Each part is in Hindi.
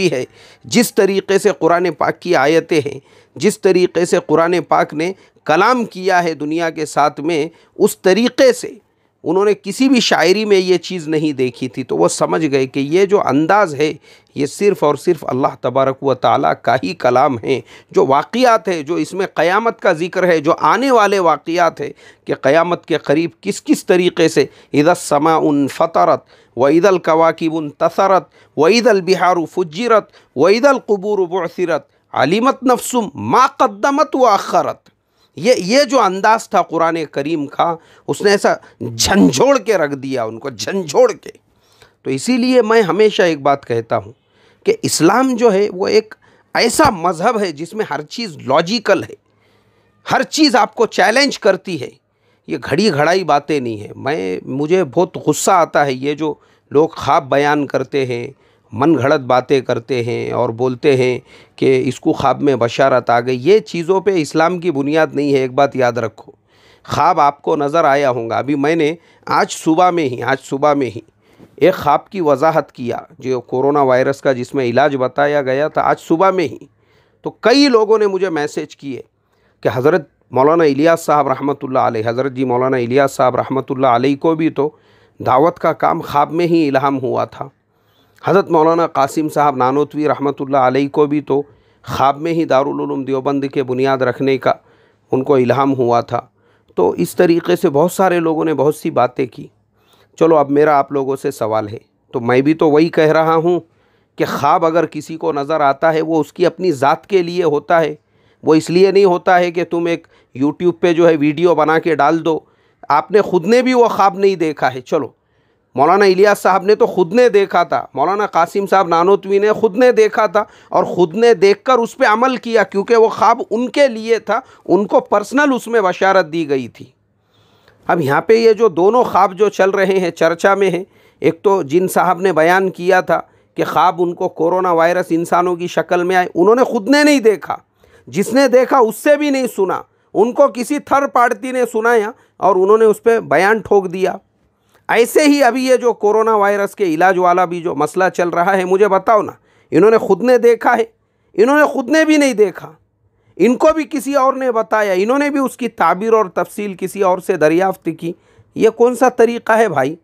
भी है जिस तरीके से कुरान पाक की आयतें हैं जिस तरीके से कुरान पाक ने कलाम किया है दुनिया के साथ में उस तरीके से उन्होंने किसी भी शायरी में ये चीज़ नहीं देखी थी तो वो समझ गए कि ये जो अंदाज़ है ये सिर्फ़ और सिर्फ़ अल्लाह तबारक व ताली का ही कलाम है जो वाक़ात है जो इसमें क़यामत का ज़िक्र है जो आने वाले वाक़ात है कि क़यामत के करीब किस किस तरीके से इधर समा उन फ़तरत व ईदल कवाकिब उन तसरत व ईदल बिहार फुजरत व ईदल कबूर बसरत अलीमत नफसुम माकदमत व अखरत ये ये जो अंदाज था कुरान करीम का उसने ऐसा झंझोड़ के रख दिया उनको झंझोड़ के तो इसीलिए मैं हमेशा एक बात कहता हूँ कि इस्लाम जो है वो एक ऐसा मज़हब है जिसमें हर चीज़ लॉजिकल है हर चीज़ आपको चैलेंज करती है ये घड़ी घड़ाई बातें नहीं है मैं मुझे बहुत गुस्सा आता है ये जो लोग ख्वाब बयान करते हैं मन घड़त बातें करते हैं और बोलते हैं कि इसको ख्वाब में बशारत आ गई ये चीज़ों पे इस्लाम की बुनियाद नहीं है एक बात याद रखो ख्वाब आपको नज़र आया होगा अभी मैंने आज सुबह में ही आज सुबह में ही एक ख्वाब की वजाहत किया जो कोरोना वायरस का जिसमें इलाज बताया गया था आज सुबह में ही तो कई लोगों ने मुझे मैसेज किए कि हज़रत मौलाना इलियास साहब रहमत आलही हज़रत जी मौलाना इलियास साहब रहमत आलही को भी तो दावत का काम ख्वाब में ही इलाम हुआ था हज़रत मौलाना कासिम साहब नानोतवी रहमतुल्लाह अलैह को भी तो ख्वाब में ही दारुलूम देवबंद के बुनियाद रखने का उनको इल्हाम हुआ था तो इस तरीके से बहुत सारे लोगों ने बहुत सी बातें की चलो अब मेरा आप लोगों से सवाल है तो मैं भी तो वही कह रहा हूँ कि ख्वाब अगर किसी को नज़र आता है वो उसकी अपनी ज़ात के लिए होता है वो इसलिए नहीं होता है कि तुम एक यूट्यूब पे जो है वीडियो बना के डाल दो आपने ख़ुद ने भी वो ख्वाब नहीं देखा है चलो मौलाना इलियास साहब ने तो ख़ुद ने देखा था मौलाना कासिम साहब नानोतवी ने ख़ुद ने देखा था और ख़ुद ने देख कर उस पर अमल किया क्योंकि वो ख्वाब उनके लिए था उनको पर्सनल उसमें बशारत दी गई थी अब यहाँ पे ये जो दोनों ख्वाब जो चल रहे हैं चर्चा में हैं एक तो जिन साहब ने बयान किया था कि ख्वाब उनको कोरोना वायरस इंसानों की शक्ल में आए उन्होंने ख़ुद ने नहीं देखा जिसने देखा उससे भी नहीं सुना उनको किसी थर्ड पार्टी ने सुनाया और उन्होंने उस पर बयान ठोक दिया ऐसे ही अभी ये जो कोरोना वायरस के इलाज वाला भी जो मसला चल रहा है मुझे बताओ ना इन्होंने खुद ने देखा है इन्होंने खुद ने भी नहीं देखा इनको भी किसी और ने बताया इन्होंने भी उसकी ताबीर और तफसील किसी और से दरियाफ्त की ये कौन सा तरीक़ा है भाई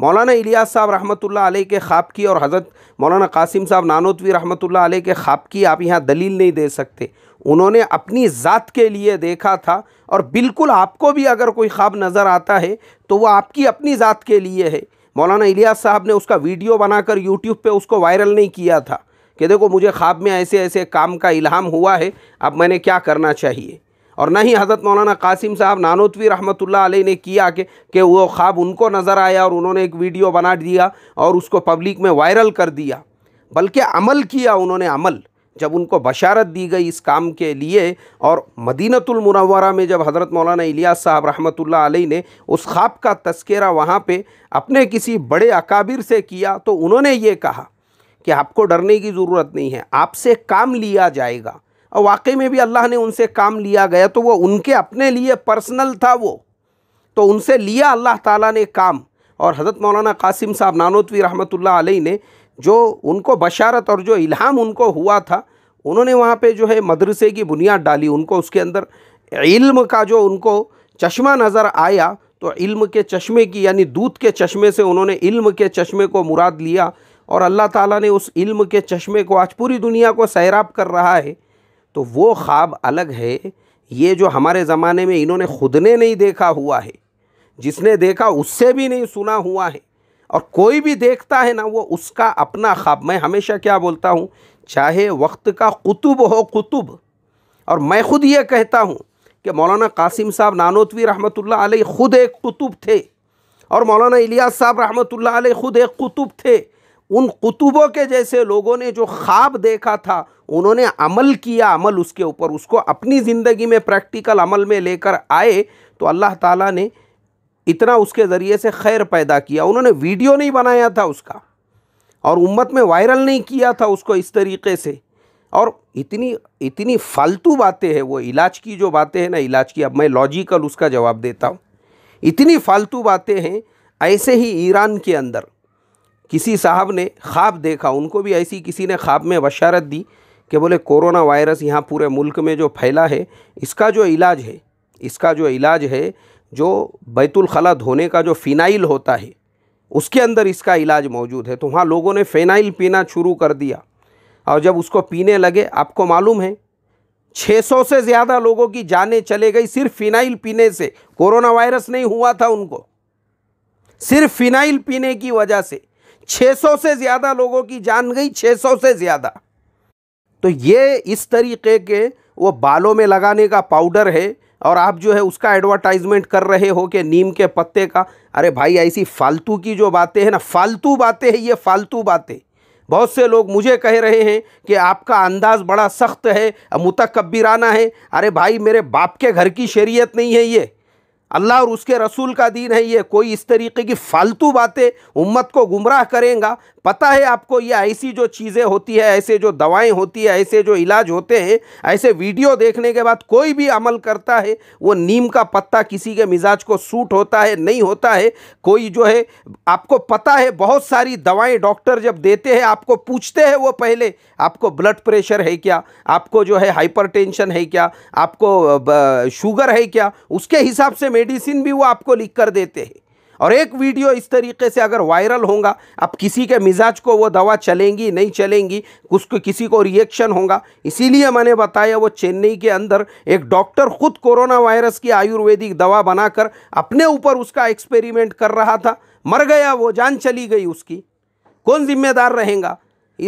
मौलाना इलियास साहब रहमतुल्लाह अलैह के ख़्वाब की और हज़रत मौलाना कासिम साहब नानोतवी रहमतुल्लाह अलैह के ख़्वाब की आप यहाँ दलील नहीं दे सकते उन्होंने अपनी ज़ात के लिए देखा था और बिल्कुल आपको भी अगर कोई ख्वाब नज़र आता है तो वो आपकी अपनी ज़ात के लिए है मौलाना इलियास साहब ने उसका वीडियो बनाकर यूट्यूब पे उसको वायरल नहीं किया था कि देखो मुझे ख्वाब में ऐसे ऐसे काम का इल्हाम हुआ है अब मैंने क्या करना चाहिए और ना ही हज़रत मौलाना कासिम साहब नानोतवी रहमतुल्लाह अलैह ने किया कि कि वो ख्वाब उनको नज़र आया और उन्होंने एक वीडियो बना दिया और उसको पब्लिक में वायरल कर दिया बल्कि अमल किया उन्होंने अमल जब उनको बशारत दी गई इस काम के लिए और मदीनतुलमनवरा में जब हज़रत मौलाना इलियास साहब रहमत आलही ने उस ख्वाब का तस्करा वहाँ पर अपने किसी बड़े अकाबिर से किया तो उन्होंने ये कहा कि आपको डरने की ज़रूरत नहीं है आपसे काम लिया जाएगा और वाकई में भी अल्लाह ने उनसे काम लिया गया तो वो उनके अपने लिए पर्सनल था वो तो उनसे लिया अल्लाह ताला ने काम और हज़रत मौलाना कासिम साहब नानोतवी रहमत आलही ने जो उनको बशारत और जो इल्हाम उनको हुआ था उन्होंने वहाँ पे जो है मदरसे की बुनियाद डाली उनको उसके अंदर इल्म का जो उनको चश्मा नज़र आया तो इल्म के चश्मे की यानी दूध के चश्मे से उन्होंने इल्म के चश्मे को मुराद लिया और अल्लाह ताला ने उस इल्म के चश्मे को आज पूरी दुनिया को सैराब कर रहा है तो वो ख्वाब अलग है ये जो हमारे ज़माने में इन्होंने खुद ने नहीं देखा हुआ है जिसने देखा उससे भी नहीं सुना हुआ है और कोई भी देखता है ना वो उसका अपना ख्वाब मैं हमेशा क्या बोलता हूँ चाहे वक्त का कुतुब हो कुतुब और मैं ख़ुद ये कहता हूँ कि मौलाना कासिम साहब नानोतवी रहमत अलैह ख़ुद एक कुतुब थे और मौलाना इलियास साहब रहमत अलैह ख़ुद एक कुतुब थे उन कुतुबों के जैसे लोगों ने जो ख्वाब देखा था उन्होंने अमल किया अमल उसके ऊपर उसको अपनी ज़िंदगी में प्रैक्टिकल अमल में लेकर आए तो अल्लाह ताला ने इतना उसके ज़रिए से खैर पैदा किया उन्होंने वीडियो नहीं बनाया था उसका और उम्मत में वायरल नहीं किया था उसको इस तरीके से और इतनी इतनी फालतू बातें हैं वो इलाज की जो बातें हैं ना इलाज की अब मैं लॉजिकल उसका जवाब देता हूँ इतनी फालतू बातें हैं ऐसे ही ईरान के अंदर किसी साहब ने ख्वाब देखा उनको भी ऐसी किसी ने ख्वाब में बशारत दी कि बोले कोरोना वायरस यहाँ पूरे मुल्क में जो फैला है इसका जो इलाज है इसका जो इलाज है जो बैतुलखला धोने का जो फ़िनाइल होता है उसके अंदर इसका इलाज मौजूद है तो वहाँ लोगों ने फ़िनाइल पीना शुरू कर दिया और जब उसको पीने लगे आपको मालूम है 600 से ज़्यादा लोगों की जानें चले गई सिर्फ फिनाइल पीने से कोरोना वायरस नहीं हुआ था उनको सिर्फ फिनाइल पीने की वजह से 600 से ज़्यादा लोगों की जान गई 600 से ज़्यादा तो ये इस तरीके के वो बालों में लगाने का पाउडर है और आप जो है उसका एडवर्टाइजमेंट कर रहे हो कि नीम के पत्ते का अरे भाई ऐसी फालतू की जो बातें हैं ना फालतू बातें हैं ये फालतू बातें बहुत से लोग मुझे कह रहे हैं कि आपका अंदाज़ बड़ा सख्त है मुतकबिराना है अरे भाई मेरे बाप के घर की शरीयत नहीं है ये अल्लाह और उसके रसूल का दीन है ये कोई इस तरीके की फालतू बातें उम्मत को गुमराह करेगा पता है आपको ये ऐसी जो चीज़ें होती है ऐसे जो दवाएं होती है ऐसे जो इलाज होते हैं ऐसे वीडियो देखने के बाद कोई भी अमल करता है वो नीम का पत्ता किसी के मिजाज को सूट होता है नहीं होता है कोई जो है आपको पता है बहुत सारी दवाएं डॉक्टर जब देते हैं आपको पूछते हैं वो पहले आपको ब्लड प्रेशर है क्या आपको जो है हाइपर है क्या आपको शुगर है क्या उसके हिसाब से मेडिसिन भी वो आपको लिख कर देते हैं और एक वीडियो इस तरीके से अगर वायरल होगा अब किसी के मिजाज को वो दवा चलेंगी नहीं चलेंगी उसको किसी को रिएक्शन होगा इसीलिए मैंने बताया वो चेन्नई के अंदर एक डॉक्टर खुद कोरोना वायरस की आयुर्वेदिक दवा बनाकर अपने ऊपर उसका एक्सपेरिमेंट कर रहा था मर गया वो जान चली गई उसकी कौन जिम्मेदार रहेगा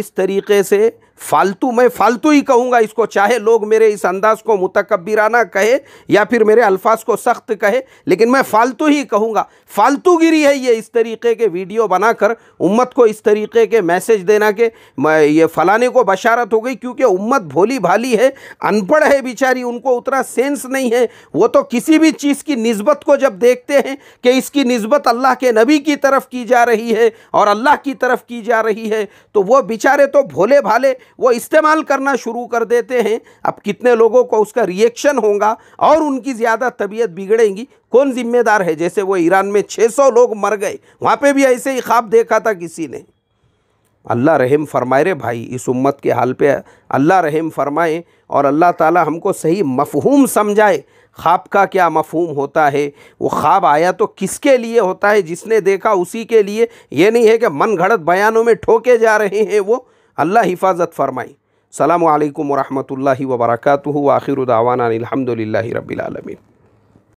इस तरीके से फालतू मैं फालतू ही कहूँगा इसको चाहे लोग मेरे इस अंदाज को मुतकबिराना कहे या फिर मेरे अल्फाज को सख्त कहे लेकिन मैं फालतू ही कहूँगा फालतूगिरी है ये इस तरीके के वीडियो बनाकर उम्मत को इस तरीके के मैसेज देना के ये फलाने को बशारत हो गई क्योंकि उम्मत भोली भाली है अनपढ़ है बेचारी उनको उतना सेंस नहीं है वो तो किसी भी चीज़ की नस्बत को जब देखते हैं कि इसकी नस्बत अल्लाह के नबी की तरफ की जा रही है और अल्लाह की तरफ की जा रही है तो वो बेचारे तो भोले भाले वो इस्तेमाल करना शुरू कर देते हैं अब कितने लोगों को उसका रिएक्शन होगा और उनकी ज़्यादा तबीयत बिगड़ेगी कौन जिम्मेदार है जैसे वो ईरान में 600 लोग मर गए वहाँ पे भी ऐसे ही ख्वाब देखा था किसी ने अल्लाह रहम फरमाए रे भाई इस उम्मत के हाल पे अल्लाह रहम फरमाए और अल्लाह ताला हमको सही मफहूम समझाए ख्वाब का क्या मफहूम होता है वो ख्वाब आया तो किसके लिए होता है जिसने देखा उसी के लिए ये नहीं है कि मन घड़त बयानों में ठोके जा रहे हैं वो الله حفاظت فرمائي السلام عليكم ورحمة الله وبركاته وآخر دعوانا الحمد لله رب العالمين